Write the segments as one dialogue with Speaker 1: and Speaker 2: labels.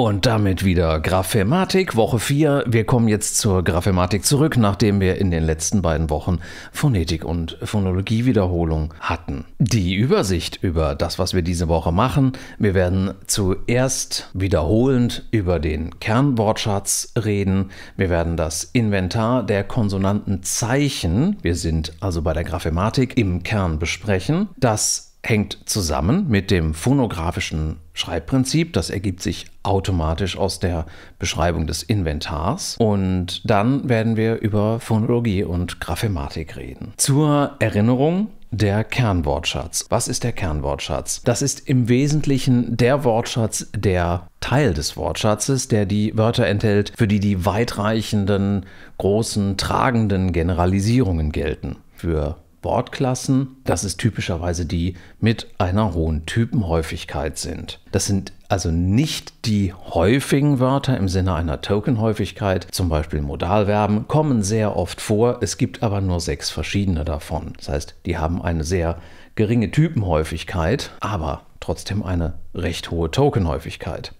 Speaker 1: Und damit wieder Graphematik, Woche 4. Wir kommen jetzt zur Graphematik zurück, nachdem wir in den letzten beiden Wochen Phonetik und Phonologiewiederholung hatten. Die Übersicht über das, was wir diese Woche machen. Wir werden zuerst wiederholend über den Kernwortschatz reden. Wir werden das Inventar der Konsonantenzeichen, wir sind also bei der Graphematik, im Kern besprechen. Das hängt zusammen mit dem phonografischen Schreibprinzip. Das ergibt sich automatisch aus der Beschreibung des Inventars. Und dann werden wir über Phonologie und Graphematik reden. Zur Erinnerung. Der Kernwortschatz. Was ist der Kernwortschatz? Das ist im Wesentlichen der Wortschatz, der Teil des Wortschatzes, der die Wörter enthält, für die die weitreichenden, großen, tragenden Generalisierungen gelten. Für Bordklassen, das ist typischerweise die mit einer hohen Typenhäufigkeit sind. Das sind also nicht die häufigen Wörter im Sinne einer Tokenhäufigkeit, zum Beispiel Modalverben, kommen sehr oft vor, es gibt aber nur sechs verschiedene davon. Das heißt, die haben eine sehr geringe Typenhäufigkeit, aber trotzdem eine recht hohe Tokenhäufigkeit.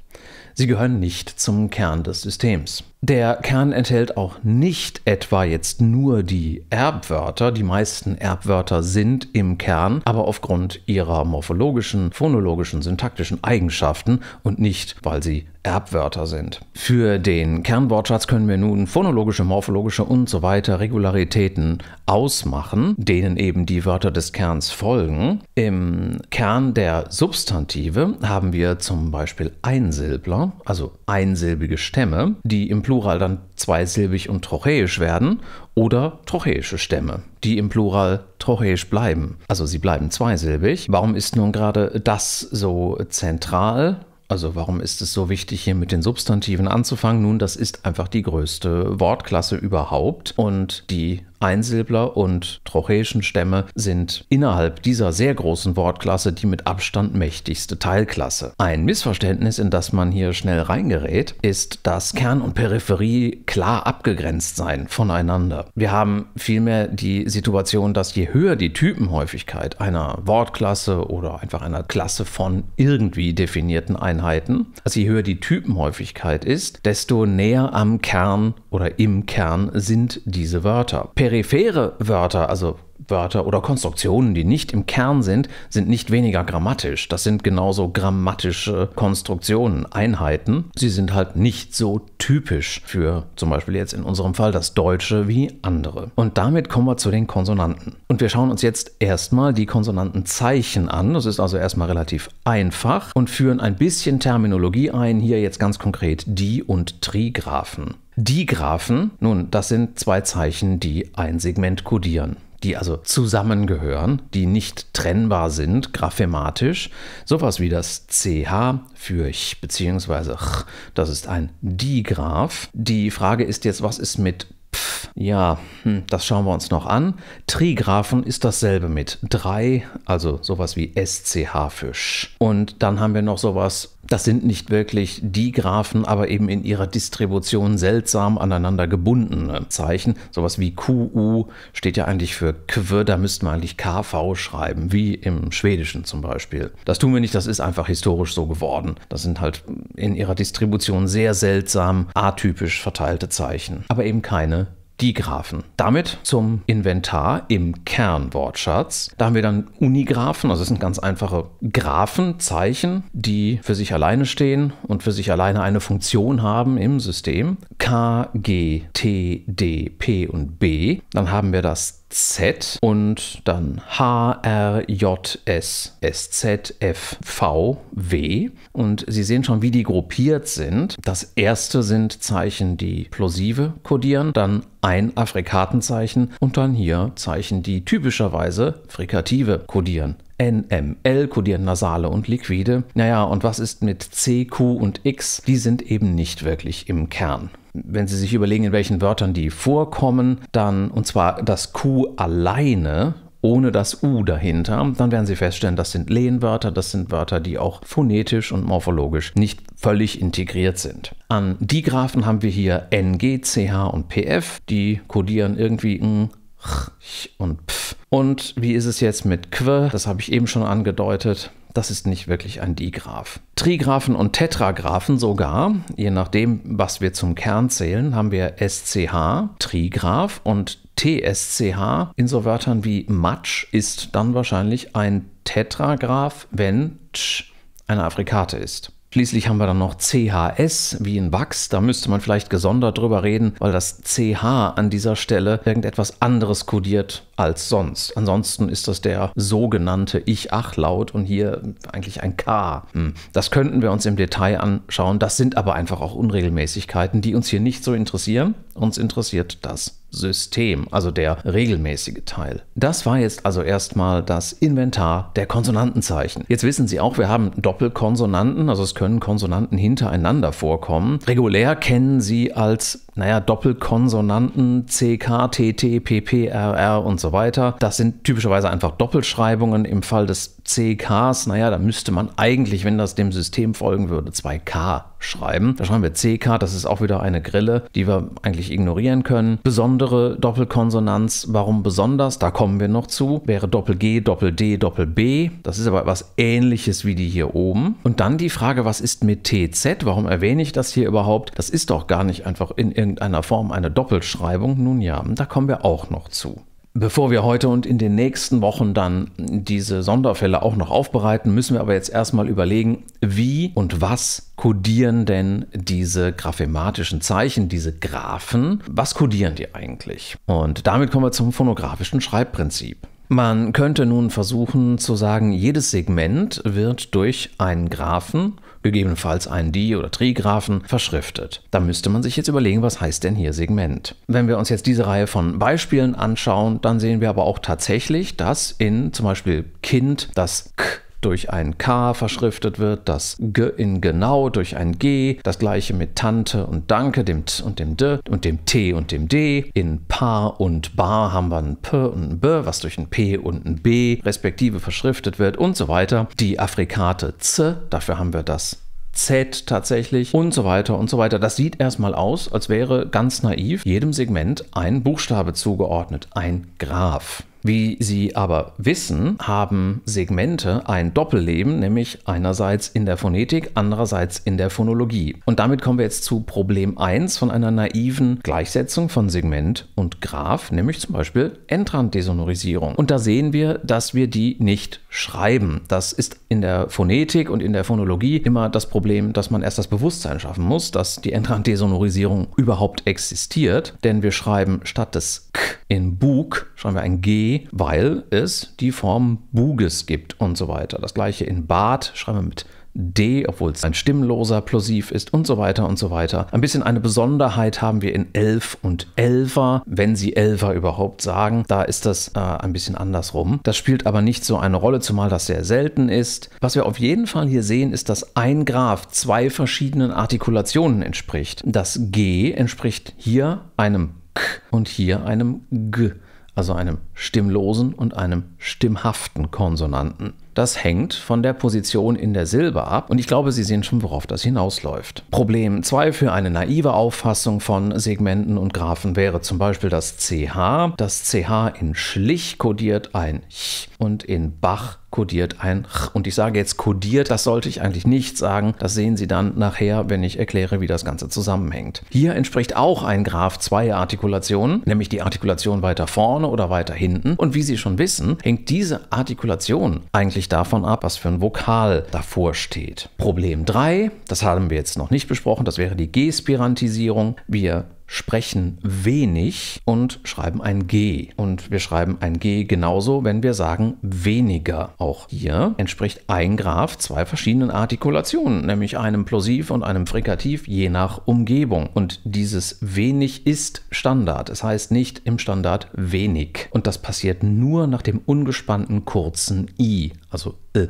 Speaker 1: Sie gehören nicht zum Kern des Systems. Der Kern enthält auch nicht etwa jetzt nur die Erbwörter. Die meisten Erbwörter sind im Kern, aber aufgrund ihrer morphologischen, phonologischen, syntaktischen Eigenschaften und nicht, weil sie Erbwörter sind. Für den Kernwortschatz können wir nun phonologische, morphologische und so weiter Regularitäten ausmachen, denen eben die Wörter des Kerns folgen. Im Kern der Substantive haben wir zum Beispiel Einsilbler, also einsilbige Stämme, die im Plural dann zweisilbig und trochäisch werden oder trochäische Stämme, die im Plural trochäisch bleiben. Also sie bleiben zweisilbig. Warum ist nun gerade das so zentral? Also warum ist es so wichtig, hier mit den Substantiven anzufangen? Nun, das ist einfach die größte Wortklasse überhaupt und die Einsilbler und trocheischen Stämme sind innerhalb dieser sehr großen Wortklasse die mit Abstand mächtigste Teilklasse. Ein Missverständnis, in das man hier schnell reingerät, ist, dass Kern und Peripherie klar abgegrenzt seien voneinander. Wir haben vielmehr die Situation, dass je höher die Typenhäufigkeit einer Wortklasse oder einfach einer Klasse von irgendwie definierten Einheiten, also je höher die Typenhäufigkeit ist, desto näher am Kern oder im Kern sind diese Wörter. Per periphere Wörter, also Wörter oder Konstruktionen, die nicht im Kern sind, sind nicht weniger grammatisch. Das sind genauso grammatische Konstruktionen, Einheiten. Sie sind halt nicht so typisch für zum Beispiel jetzt in unserem Fall das Deutsche wie andere. Und damit kommen wir zu den Konsonanten. Und wir schauen uns jetzt erstmal die Konsonantenzeichen an. Das ist also erstmal relativ einfach und führen ein bisschen Terminologie ein. Hier jetzt ganz konkret die und Trigraphen. Die Graphen, nun, das sind zwei Zeichen, die ein Segment kodieren die also zusammengehören, die nicht trennbar sind, graphematisch. Sowas wie das CH für ich bzw. ch, das ist ein Digraph. Die Frage ist jetzt, was ist mit pf? Ja, hm, das schauen wir uns noch an. Trigraphen ist dasselbe mit 3, also sowas wie SCH für sch. Und dann haben wir noch sowas das sind nicht wirklich die Graphen, aber eben in ihrer Distribution seltsam aneinander gebundene Zeichen. Sowas wie QU steht ja eigentlich für Kv, da müssten wir eigentlich KV schreiben, wie im Schwedischen zum Beispiel. Das tun wir nicht, das ist einfach historisch so geworden. Das sind halt in ihrer Distribution sehr seltsam atypisch verteilte Zeichen, aber eben keine die Graphen. Damit zum Inventar im Kernwortschatz. Da haben wir dann Unigraphen, also das sind ganz einfache Graphen, Zeichen, die für sich alleine stehen und für sich alleine eine Funktion haben im System. K, G, T, D, P und B. Dann haben wir das Z und dann H, R, J, S, S, Z, F, V, W. Und Sie sehen schon, wie die gruppiert sind. Das erste sind Zeichen, die plosive kodieren, dann ein Afrikatenzeichen und dann hier Zeichen, die typischerweise frikative kodieren. NML kodieren nasale und liquide. Naja, und was ist mit C, Q und X? Die sind eben nicht wirklich im Kern wenn Sie sich überlegen, in welchen Wörtern die vorkommen, dann, und zwar das Q alleine, ohne das U dahinter, dann werden Sie feststellen, das sind Lehnwörter, das sind Wörter, die auch phonetisch und morphologisch nicht völlig integriert sind. An die Graphen haben wir hier NG, CH und PF, die kodieren irgendwie ein ch und pf. Und wie ist es jetzt mit qu? Das habe ich eben schon angedeutet. Das ist nicht wirklich ein Digraph. Trigraphen und Tetragraphen sogar, je nachdem, was wir zum Kern zählen, haben wir SCH, Trigraph und TSCH in so Wörtern wie Matsch ist dann wahrscheinlich ein Tetragraph, wenn Tsch eine Afrikate ist. Schließlich haben wir dann noch CHS wie in Wachs. Da müsste man vielleicht gesondert drüber reden, weil das CH an dieser Stelle irgendetwas anderes kodiert als sonst. Ansonsten ist das der sogenannte Ich-Ach-Laut und hier eigentlich ein K. Hm. Das könnten wir uns im Detail anschauen. Das sind aber einfach auch Unregelmäßigkeiten, die uns hier nicht so interessieren. Uns interessiert das System, also der regelmäßige Teil. Das war jetzt also erstmal das Inventar der Konsonantenzeichen. Jetzt wissen Sie auch, wir haben Doppelkonsonanten, also es können Konsonanten hintereinander vorkommen. Regulär kennen Sie als naja, Doppelkonsonanten CK, TT, PP, RR und so weiter. Das sind typischerweise einfach Doppelschreibungen. Im Fall des CKs, naja, da müsste man eigentlich, wenn das dem System folgen würde, 2K schreiben. Da schreiben wir CK, das ist auch wieder eine Grille, die wir eigentlich ignorieren können. Besondere Doppelkonsonanz, warum besonders? Da kommen wir noch zu. Wäre Doppel G, Doppel D, Doppel B. Das ist aber etwas ähnliches wie die hier oben. Und dann die Frage, was ist mit TZ? Warum erwähne ich das hier überhaupt? Das ist doch gar nicht einfach in irgendeiner Form eine Doppelschreibung. Nun ja, da kommen wir auch noch zu. Bevor wir heute und in den nächsten Wochen dann diese Sonderfälle auch noch aufbereiten, müssen wir aber jetzt erstmal überlegen, wie und was kodieren denn diese graphematischen Zeichen, diese Graphen, was kodieren die eigentlich? Und damit kommen wir zum phonografischen Schreibprinzip. Man könnte nun versuchen zu sagen, jedes Segment wird durch einen Graphen gegebenenfalls einen Die- oder Trigraphen, verschriftet. Da müsste man sich jetzt überlegen, was heißt denn hier Segment. Wenn wir uns jetzt diese Reihe von Beispielen anschauen, dann sehen wir aber auch tatsächlich, dass in zum Beispiel Kind das K durch ein K verschriftet wird, das G in genau durch ein G, das gleiche mit Tante und Danke, dem T und dem D und dem T und dem D. In Paar und Bar haben wir ein P und ein B, was durch ein P und ein B respektive verschriftet wird und so weiter. Die Afrikate Z, dafür haben wir das Z tatsächlich und so weiter und so weiter. Das sieht erstmal aus, als wäre ganz naiv jedem Segment ein Buchstabe zugeordnet, ein Graph. Wie Sie aber wissen, haben Segmente ein Doppelleben, nämlich einerseits in der Phonetik, andererseits in der Phonologie. Und damit kommen wir jetzt zu Problem 1 von einer naiven Gleichsetzung von Segment und Graph, nämlich zum Beispiel Entrant-Desonorisierung. Und da sehen wir, dass wir die nicht schreiben. Das ist in der Phonetik und in der Phonologie immer das Problem, dass man erst das Bewusstsein schaffen muss, dass die Entrant-Desonorisierung überhaupt existiert. Denn wir schreiben statt des K in Bug, schreiben wir ein G weil es die Form Buges gibt und so weiter. Das gleiche in Bad, schreiben wir mit D, obwohl es ein stimmloser Plosiv ist und so weiter und so weiter. Ein bisschen eine Besonderheit haben wir in Elf und Elfer, wenn sie Elfer überhaupt sagen. Da ist das äh, ein bisschen andersrum. Das spielt aber nicht so eine Rolle, zumal das sehr selten ist. Was wir auf jeden Fall hier sehen, ist, dass ein Graph zwei verschiedenen Artikulationen entspricht. Das G entspricht hier einem K und hier einem G also einem stimmlosen und einem stimmhaften Konsonanten. Das hängt von der Position in der Silbe ab und ich glaube, Sie sehen schon, worauf das hinausläuft. Problem 2 für eine naive Auffassung von Segmenten und Graphen wäre zum Beispiel das CH. Das CH in Schlich kodiert ein Ch und in Bach kodiert ein Ch. Und ich sage jetzt kodiert, das sollte ich eigentlich nicht sagen. Das sehen Sie dann nachher, wenn ich erkläre, wie das Ganze zusammenhängt. Hier entspricht auch ein Graph zweier Artikulationen, nämlich die Artikulation weiter vorne oder weiter hinten. Und wie Sie schon wissen, hängt diese Artikulation eigentlich letztlich davon ab, was für ein Vokal davor steht. Problem 3, das haben wir jetzt noch nicht besprochen, das wäre die G-Spirantisierung. Wir sprechen wenig und schreiben ein G. Und wir schreiben ein G genauso, wenn wir sagen weniger. Auch hier entspricht ein Graph zwei verschiedenen Artikulationen, nämlich einem Plosiv und einem Frikativ je nach Umgebung. Und dieses wenig ist Standard. Es heißt nicht im Standard wenig. Und das passiert nur nach dem ungespannten kurzen I, also I.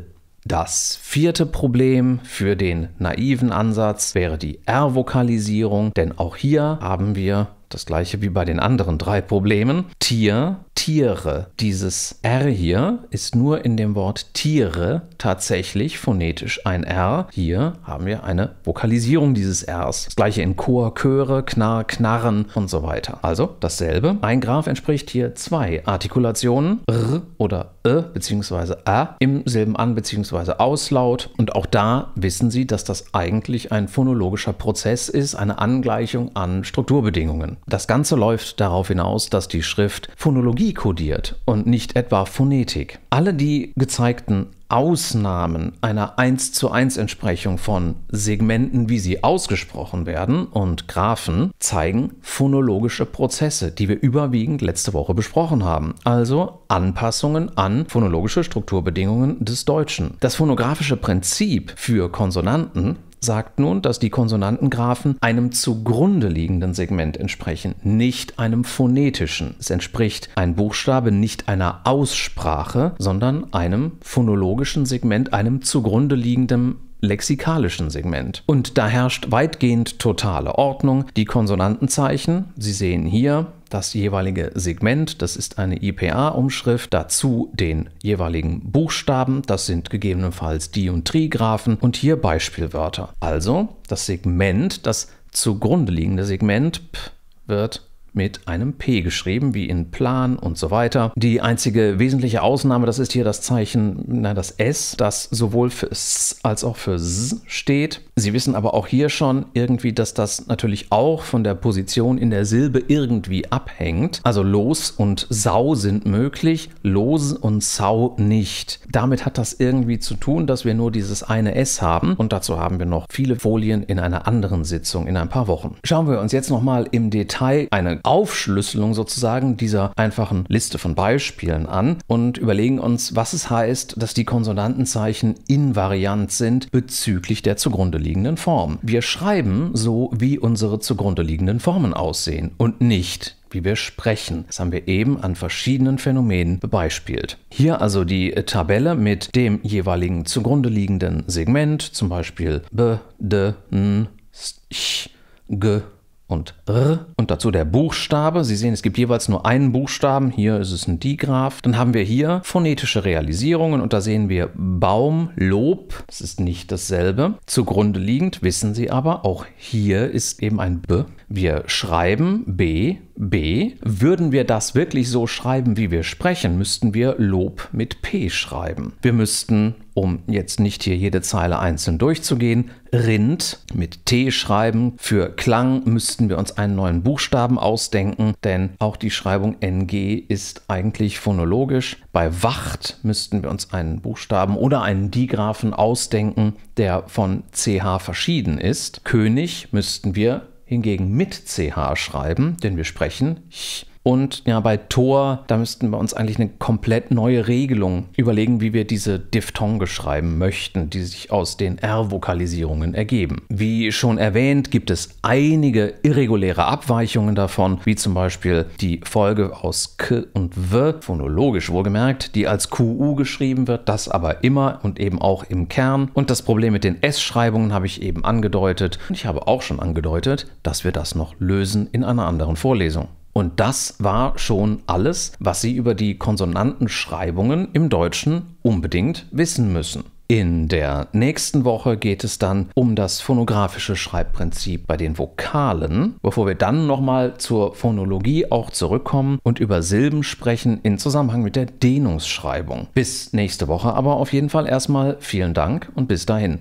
Speaker 1: Das vierte Problem für den naiven Ansatz wäre die R-Vokalisierung, denn auch hier haben wir das gleiche wie bei den anderen drei Problemen. Tier, Tiere. Dieses R hier ist nur in dem Wort Tiere tatsächlich phonetisch ein R. Hier haben wir eine Vokalisierung dieses Rs. Das gleiche in Chor, Chöre, Knarr, Knarren und so weiter. Also dasselbe. Ein Graph entspricht hier zwei Artikulationen R oder Ö e bzw. A im Silbenan bzw. Auslaut. Und auch da wissen Sie, dass das eigentlich ein phonologischer Prozess ist, eine Angleichung an Strukturbedingungen. Das Ganze läuft darauf hinaus, dass die Schrift Phonologie kodiert und nicht etwa Phonetik. Alle die gezeigten Ausnahmen einer 1 zu 1 Entsprechung von Segmenten, wie sie ausgesprochen werden, und Graphen zeigen phonologische Prozesse, die wir überwiegend letzte Woche besprochen haben, also Anpassungen an phonologische Strukturbedingungen des Deutschen. Das phonografische Prinzip für Konsonanten sagt nun, dass die Konsonantengraphen einem zugrunde liegenden Segment entsprechen, nicht einem phonetischen. Es entspricht ein Buchstabe nicht einer Aussprache, sondern einem phonologischen Segment, einem zugrunde liegenden lexikalischen Segment. Und da herrscht weitgehend totale Ordnung. Die Konsonantenzeichen, Sie sehen hier, das jeweilige Segment, das ist eine IPA-Umschrift, dazu den jeweiligen Buchstaben, das sind gegebenenfalls die und Trigraphen und hier Beispielwörter. Also das Segment, das zugrunde liegende Segment wird mit einem P geschrieben, wie in Plan und so weiter. Die einzige wesentliche Ausnahme, das ist hier das Zeichen, nein, das S, das sowohl für S als auch für S steht. Sie wissen aber auch hier schon irgendwie, dass das natürlich auch von der Position in der Silbe irgendwie abhängt. Also los und sau sind möglich, los und sau nicht. Damit hat das irgendwie zu tun, dass wir nur dieses eine S haben und dazu haben wir noch viele Folien in einer anderen Sitzung in ein paar Wochen. Schauen wir uns jetzt nochmal im Detail eine Aufschlüsselung sozusagen dieser einfachen Liste von Beispielen an und überlegen uns, was es heißt, dass die Konsonantenzeichen invariant sind bezüglich der zugrunde liegenden liegenden Formen. Wir schreiben so, wie unsere zugrunde liegenden Formen aussehen und nicht wie wir sprechen. Das haben wir eben an verschiedenen Phänomenen bebeispielt. Hier also die Tabelle mit dem jeweiligen zugrunde liegenden Segment, zum Beispiel b, d, n, sch, g und r kommt dazu der Buchstabe. Sie sehen, es gibt jeweils nur einen Buchstaben. Hier ist es ein Digraph. Dann haben wir hier phonetische Realisierungen und da sehen wir Baum, Lob. Das ist nicht dasselbe. Zugrunde liegend wissen Sie aber, auch hier ist eben ein B. Wir schreiben B B. Würden wir das wirklich so schreiben, wie wir sprechen, müssten wir Lob mit P schreiben. Wir müssten, um jetzt nicht hier jede Zeile einzeln durchzugehen, Rind mit T schreiben. Für Klang müssten wir uns einen neuen Buchstaben ausdenken, denn auch die Schreibung NG ist eigentlich phonologisch. Bei Wacht müssten wir uns einen Buchstaben oder einen Digraphen ausdenken, der von CH verschieden ist. König müssten wir hingegen mit CH schreiben, denn wir sprechen ch und ja, bei Tor, da müssten wir uns eigentlich eine komplett neue Regelung überlegen, wie wir diese Diphthonge schreiben möchten, die sich aus den R-Vokalisierungen ergeben. Wie schon erwähnt, gibt es einige irreguläre Abweichungen davon, wie zum Beispiel die Folge aus K und W, phonologisch wohlgemerkt, die als QU geschrieben wird, das aber immer und eben auch im Kern. Und das Problem mit den S-Schreibungen habe ich eben angedeutet. Und ich habe auch schon angedeutet, dass wir das noch lösen in einer anderen Vorlesung. Und das war schon alles, was Sie über die Konsonantenschreibungen im Deutschen unbedingt wissen müssen. In der nächsten Woche geht es dann um das phonografische Schreibprinzip bei den Vokalen, bevor wir dann nochmal zur Phonologie auch zurückkommen und über Silben sprechen in Zusammenhang mit der Dehnungsschreibung. Bis nächste Woche aber auf jeden Fall erstmal vielen Dank und bis dahin.